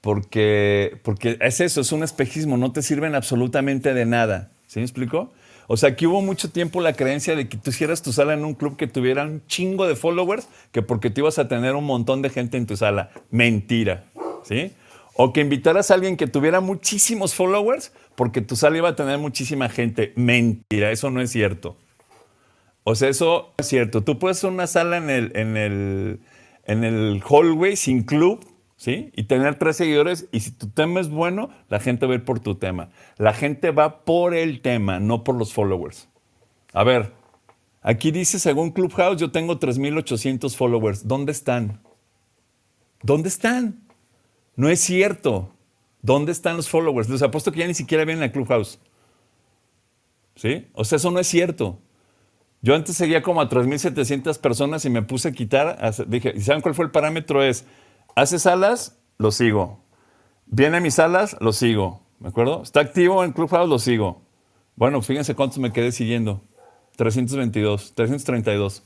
porque, porque es eso, es un espejismo, no te sirven absolutamente de nada. ¿Sí me explico? O sea, que hubo mucho tiempo la creencia de que tú hicieras tu sala en un club que tuviera un chingo de followers, que porque tú ibas a tener un montón de gente en tu sala. Mentira, ¿sí? O que invitaras a alguien que tuviera muchísimos followers porque tu sala iba a tener muchísima gente. Mentira, eso no es cierto. O sea, eso no es cierto. Tú puedes hacer una sala en el, en el, en el hallway sin club ¿sí? Y tener tres seguidores y si tu tema es bueno, la gente va a ir por tu tema. La gente va por el tema, no por los followers. A ver, aquí dice, según Clubhouse, yo tengo 3.800 followers. ¿Dónde están? ¿Dónde están? No es cierto. ¿Dónde están los followers? Les apuesto que ya ni siquiera vienen a Clubhouse. ¿Sí? O sea, eso no es cierto. Yo antes seguía como a 3.700 personas y me puse a quitar. Dije, ¿y saben cuál fue el parámetro? Es hace salas, lo sigo. Viene a mis salas, lo sigo. ¿Me acuerdo? Está activo en Clubhouse, lo sigo. Bueno, fíjense cuántos me quedé siguiendo. 322, 332.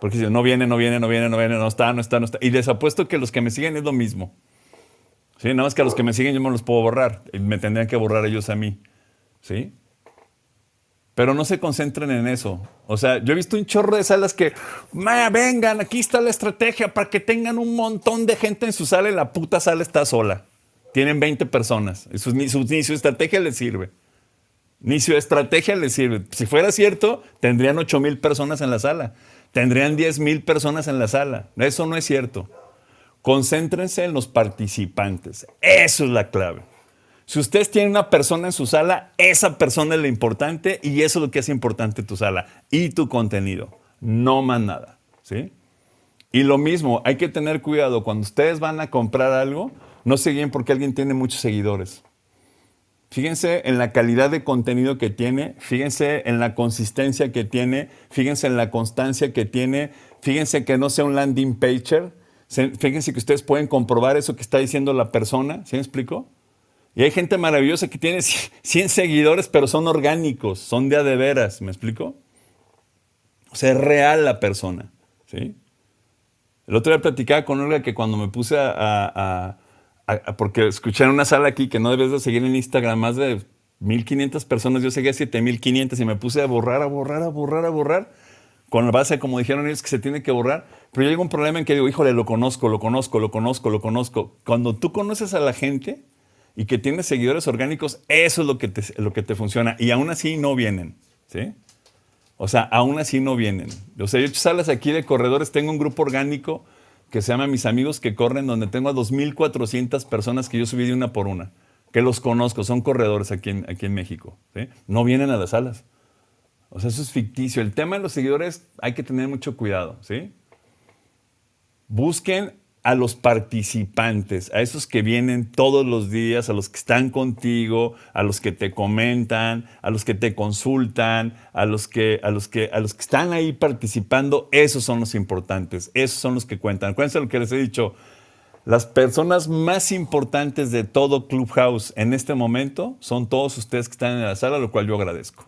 Porque si no viene, no viene, no viene, no viene, no está, no está, no está. Y les apuesto que los que me siguen es lo mismo. ¿Sí? Nada más que a los que me siguen yo me los puedo borrar. Y me tendrían que borrar ellos a mí. ¿Sí? pero no se concentren en eso. O sea, yo he visto un chorro de salas que, vengan, aquí está la estrategia para que tengan un montón de gente en su sala y la puta sala está sola. Tienen 20 personas. ni, su, inicio estrategia les sirve. Ni su estrategia les sirve. Si fuera cierto, tendrían 8 mil personas en la sala. Tendrían 10 mil personas en la sala. Eso no es cierto. Concéntrense en los participantes. Eso es la clave. Si ustedes tienen una persona en su sala, esa persona es lo importante y eso es lo que hace importante tu sala y tu contenido, no más nada. ¿sí? Y lo mismo, hay que tener cuidado. Cuando ustedes van a comprar algo, no se guíen porque alguien tiene muchos seguidores. Fíjense en la calidad de contenido que tiene, fíjense en la consistencia que tiene, fíjense en la constancia que tiene, fíjense que no sea un landing pager, fíjense que ustedes pueden comprobar eso que está diciendo la persona, ¿sí me explico? Y hay gente maravillosa que tiene 100 seguidores, pero son orgánicos, son de a de veras, ¿me explico? O sea, es real la persona, ¿sí? El otro día platicaba con Olga que cuando me puse a, porque escuché en una sala aquí que no debes de seguir en Instagram más de 1500 personas, yo seguía 7500 y me puse a borrar, a borrar, a borrar, a borrar, con la base, como dijeron ellos, que se tiene que borrar. Pero yo llega un problema en que digo, híjole, lo conozco, lo conozco, lo conozco, lo conozco. Cuando tú conoces a la gente, y que tienes seguidores orgánicos, eso es lo que te, lo que te funciona. Y aún así no vienen, ¿sí? O sea, aún así no vienen. O sea, yo salas aquí de corredores, tengo un grupo orgánico que se llama Mis Amigos que Corren, donde tengo a 2.400 personas que yo subí de una por una, que los conozco, son corredores aquí en, aquí en México. No vienen a las salas. O sea, eso es ficticio. El tema de los seguidores hay que tener mucho cuidado. ¿sí? Busquen a los participantes, a esos que vienen todos los días, a los que están contigo, a los que te comentan, a los que te consultan, a los que, a los que, a los que están ahí participando, esos son los importantes, esos son los que cuentan. Cuéntense lo que les he dicho, las personas más importantes de todo Clubhouse en este momento son todos ustedes que están en la sala, lo cual yo agradezco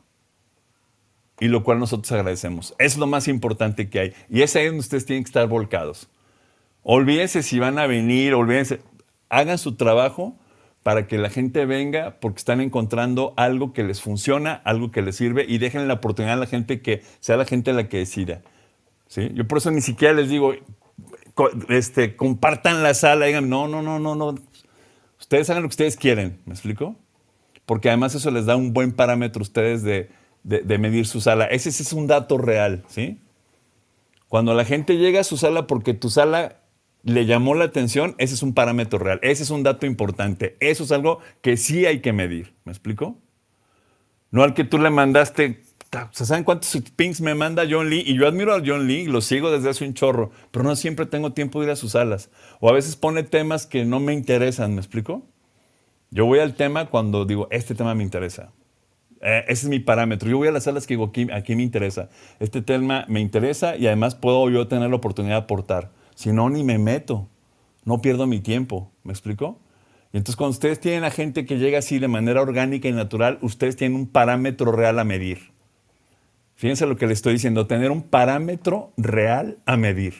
y lo cual nosotros agradecemos. Es lo más importante que hay. Y es ahí donde ustedes tienen que estar volcados. Olvídense si van a venir, olvídense. Hagan su trabajo para que la gente venga porque están encontrando algo que les funciona, algo que les sirve y dejen la oportunidad a la gente que sea la gente la que decida. ¿Sí? Yo por eso ni siquiera les digo, este, compartan la sala, digan, no, no, no, no, no. Ustedes hagan lo que ustedes quieren, ¿me explico? Porque además eso les da un buen parámetro a ustedes de, medir su sala. Ese, ese es un dato real, ¿sí? Cuando la gente llega a su sala porque tu sala le llamó la atención, ese es un parámetro real, ese es un dato importante, eso es algo que sí hay que medir. ¿Me explico? No al que tú le mandaste, ¿saben cuántos pings me manda John Lee? Y yo admiro a John Lee, lo sigo desde hace un chorro, pero no siempre tengo tiempo de ir a sus salas. O a veces pone temas que no me interesan, ¿me explico? Yo voy al tema cuando digo, este tema me interesa. Eh, ese es mi parámetro. Yo voy a las salas que digo, aquí me interesa. Este tema me interesa y además puedo yo tener la oportunidad de aportar. Si no, ni me meto. No pierdo mi tiempo. ¿Me explico? Y entonces cuando ustedes tienen a gente que llega así de manera orgánica y natural, ustedes tienen un parámetro real a medir. Fíjense lo que le estoy diciendo, tener un parámetro real a medir.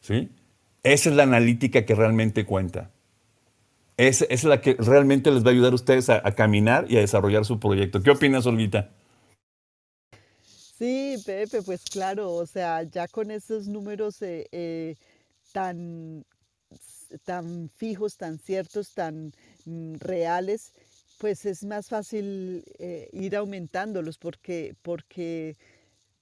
¿sí? Esa es la analítica que realmente cuenta. Esa, es la que realmente les va a ayudar a ustedes a, caminar y a desarrollar su proyecto. ¿Qué opinas, Olvita? Sí, Pepe, pues claro, o sea, ya con esos números... Eh, eh, tan, fijos, tan ciertos, tan mm, reales, pues es más fácil eh, ir aumentándolos porque, porque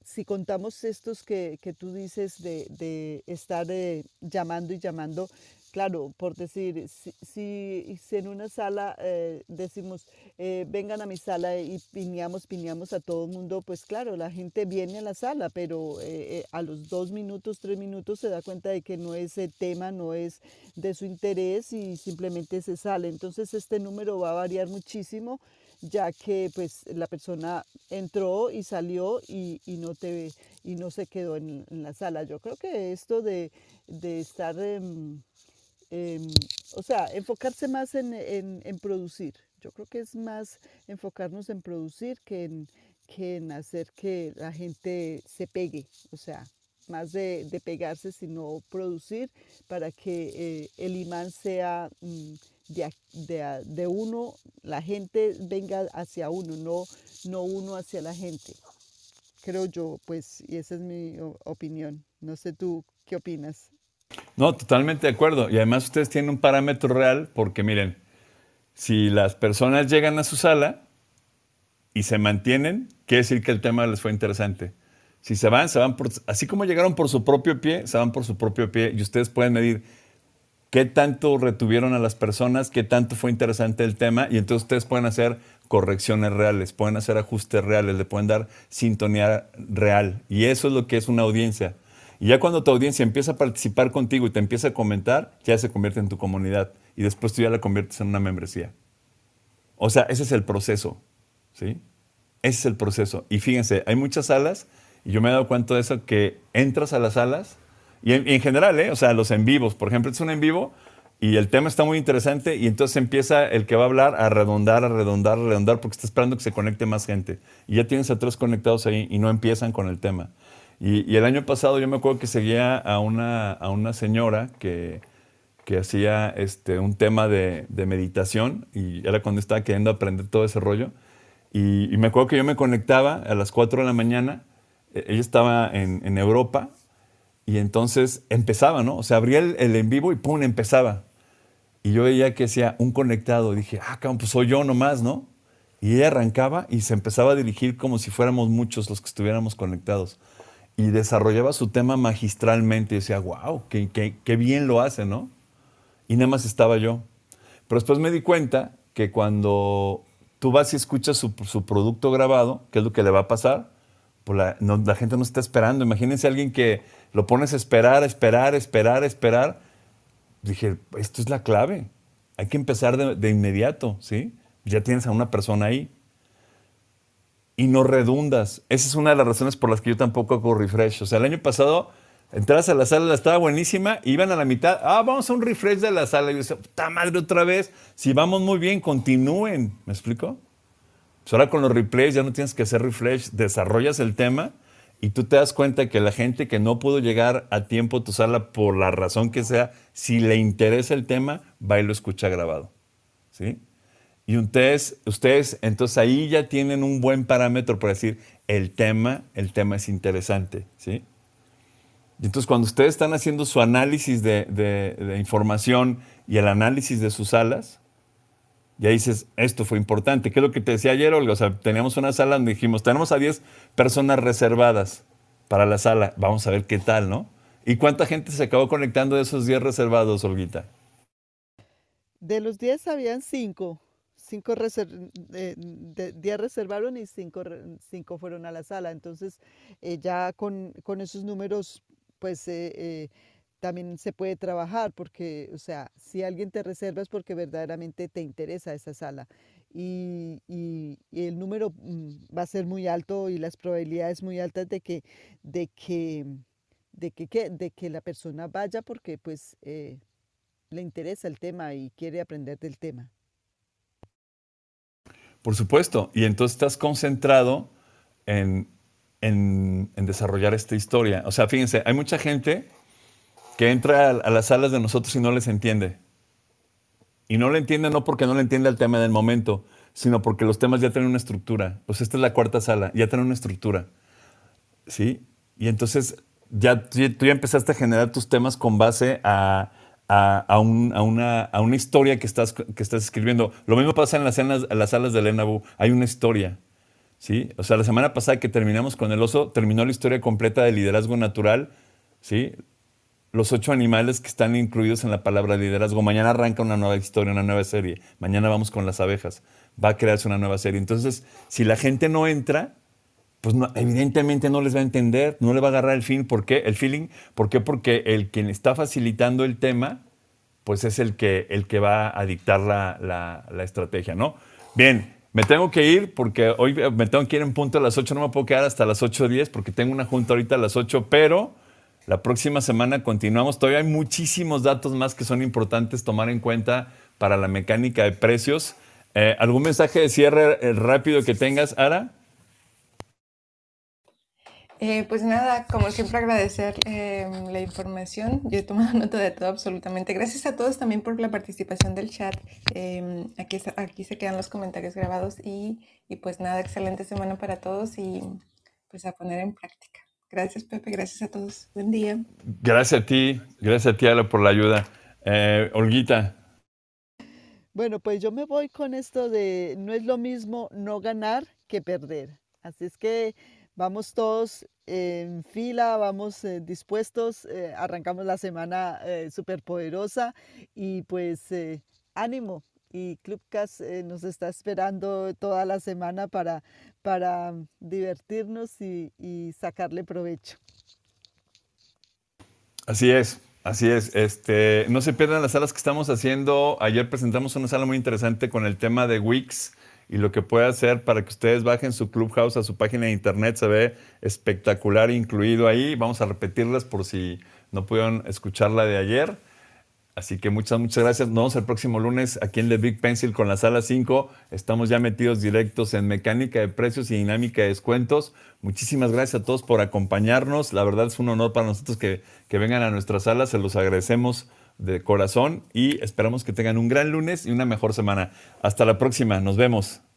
si contamos estos que, tú dices de, estar eh, llamando y llamando, Claro, por decir, si, en una sala eh, decimos, eh, vengan a mi sala y piñamos, piñamos a todo el mundo, pues claro, la gente viene a la sala, pero eh, a los dos minutos, tres minutos se da cuenta de que no es el tema, no es de su interés y simplemente se sale. Entonces este número va a variar muchísimo, ya que pues la persona entró y salió y, no, te, y no se quedó en, la sala. Yo creo que esto de estar... Em, Em, o sea, enfocarse más en, producir. Yo creo que es más enfocarnos en producir que en, hacer que la gente se pegue, o sea, más de, pegarse, sino producir para que eh, el imán sea mm, de, de, uno, la gente venga hacia uno, no, no uno hacia la gente. Creo yo, pues, y esa es mi opinión. No sé tú qué opinas. No, totalmente de acuerdo. Y además ustedes tienen un parámetro real porque miren, si las personas llegan a su sala y se mantienen, quiere decir que el tema les fue interesante. Si se van, se van por, así como llegaron por su propio pie, se van por su propio pie y ustedes pueden medir qué tanto retuvieron a las personas, qué tanto fue interesante el tema y entonces ustedes pueden hacer correcciones reales, pueden hacer ajustes reales, le pueden dar sintonía real y eso es lo que es una audiencia y ya cuando tu audiencia empieza a participar contigo y te empieza a comentar, ya se convierte en tu comunidad. Y después tú ya la conviertes en una membresía. O sea, ese es el proceso. ¿Sí? Ese es el proceso. Y fíjense, hay muchas salas, y yo me he dado cuenta de eso, que entras a las salas, y en, general, ¿eh? o sea, los en vivos, por ejemplo, es un en vivo, y el tema está muy interesante y entonces empieza el que va a hablar a redondar, a redondar, a redondar porque está esperando que se conecte más gente. Y ya tienes a tres conectados ahí y no empiezan con el tema. Y, el año pasado yo me acuerdo que seguía a una, a una señora que, que hacía este, un tema de, de, meditación y era cuando estaba queriendo aprender todo ese rollo. Y, me acuerdo que yo me conectaba a las 4 de la mañana, e, ella estaba en, en Europa y entonces empezaba, ¿no? O sea, abría el, el, en vivo y ¡pum! empezaba. Y yo veía que hacía un conectado. Dije, ah, cabrón, pues soy yo nomás, ¿no? Y ella arrancaba y se empezaba a dirigir como si fuéramos muchos los que estuviéramos conectados y desarrollaba su tema magistralmente y decía, wow, qué, bien lo hace, ¿no? Y nada más estaba yo. Pero después me di cuenta que cuando tú vas y escuchas su, producto grabado, ¿qué es lo que le va a pasar? Pues la, gente no está esperando. Imagínense a alguien que lo pones a esperar, esperar, esperar, esperar. Dije, esto es la clave. Hay que empezar de, de inmediato, ¿sí? Ya tienes a una persona ahí y no redundas. Esa es una de las razones por las que yo tampoco hago refresh. O sea, el año pasado entras a la sala, la estaba buenísima, iban a la mitad, ah, vamos a un refresh de la sala. Y yo decía, puta madre otra vez, si vamos muy bien, continúen. ¿Me explico? Pues ahora con los replays ya no tienes que hacer refresh, desarrollas el tema y tú te das cuenta que la gente que no pudo llegar a tiempo a tu sala por la razón que sea, si le interesa el tema, va y lo escucha grabado. ¿Sí? Y ustedes, ustedes, entonces ahí ya tienen un buen parámetro para decir, el tema, el tema es interesante, ¿sí? entonces cuando ustedes están haciendo su análisis de, de información y el análisis de sus salas, ya dices, esto fue importante. ¿Qué es lo que te decía ayer, Olga? O sea, teníamos una sala donde dijimos, tenemos a 10 personas reservadas para la sala. Vamos a ver qué tal, ¿no? ¿Y cuánta gente se acabó conectando de esos 10 reservados, Olguita? De los 10 habían 5 cinco reservaron y cinco, fueron a la sala. Entonces, eh, ya con, esos números, pues eh, eh, también se puede trabajar, porque, o sea, si alguien te reserva es porque verdaderamente te interesa esa sala. Y, el número mm, va a ser muy alto y las probabilidades muy altas de que, de que, de que, de que la persona vaya porque pues le interesa el tema y quiere aprender del tema. Por supuesto. Y entonces estás concentrado en, desarrollar esta historia. O sea, fíjense, hay mucha gente que entra a, las salas de nosotros y no les entiende. Y no le entiende no porque no le entiende el tema del momento, sino porque los temas ya tienen una estructura. Pues esta es la cuarta sala, ya tienen una estructura. ¿Sí? Y entonces ya tú ya empezaste a generar tus temas con base a a, a, una, historia que estás, que estás escribiendo. Lo mismo pasa en las, salas, las salas de Hay una historia. ¿sí? O sea, la semana pasada que terminamos con el oso, terminó la historia completa de liderazgo natural. ¿sí? Los ocho animales que están incluidos en la palabra liderazgo. Mañana arranca una nueva historia, una nueva serie. Mañana vamos con las abejas. Va a crearse una nueva serie. Entonces, si la gente no entra, pues evidentemente no les va a entender, no le va a agarrar el feeling, ¿por qué? El feeling, ¿por qué? Porque el quien está facilitando el tema, pues es el que, el que va a dictar la, la, estrategia, ¿no? Bien, me tengo que ir porque hoy me tengo que ir en punto a las 8, no me puedo quedar hasta las 8.10 porque tengo una junta ahorita a las 8, pero la próxima semana continuamos. Todavía hay muchísimos datos más que son importantes tomar en cuenta para la mecánica de precios. Eh, ¿Algún mensaje de cierre eh, rápido que tengas, Ara? Eh, pues nada, como siempre agradecer em, la información. Yo he tomado nota de todo absolutamente. Gracias a todos también por la participación del chat. Em, aquí, aquí se quedan los comentarios grabados y, y, pues nada, excelente semana para todos y pues a poner en práctica. Gracias Pepe, gracias a todos. Buen día. Gracias a ti, gracias a ti Ala por la ayuda. Eh, Olguita. Bueno, pues yo me voy con esto de no es lo mismo no ganar que perder. Así es que vamos todos en fila, vamos eh, dispuestos, eh, arrancamos la semana eh, súper poderosa y pues ánimo. Y Clubcast nos está esperando toda la semana para, para divertirnos y, sacarle provecho. Así es, así es. Este, no se pierdan las salas que estamos haciendo. Ayer presentamos una sala muy interesante con el tema de Wix y lo que puede hacer para que ustedes bajen su Clubhouse a su página de internet. Se ve espectacular incluido ahí. Vamos a repetirlas por si no pudieron escucharla de ayer. Así que muchas, muchas gracias. Nos vemos el próximo lunes aquí en The Big Pencil con la sala 5. Estamos ya metidos directos en mecánica de precios y dinámica de descuentos. Muchísimas gracias a todos por acompañarnos. La verdad es un honor para nosotros que, que vengan a nuestra sala. Se los agradecemos de corazón y esperamos que tengan un gran lunes y una mejor semana. Hasta la próxima, nos vemos.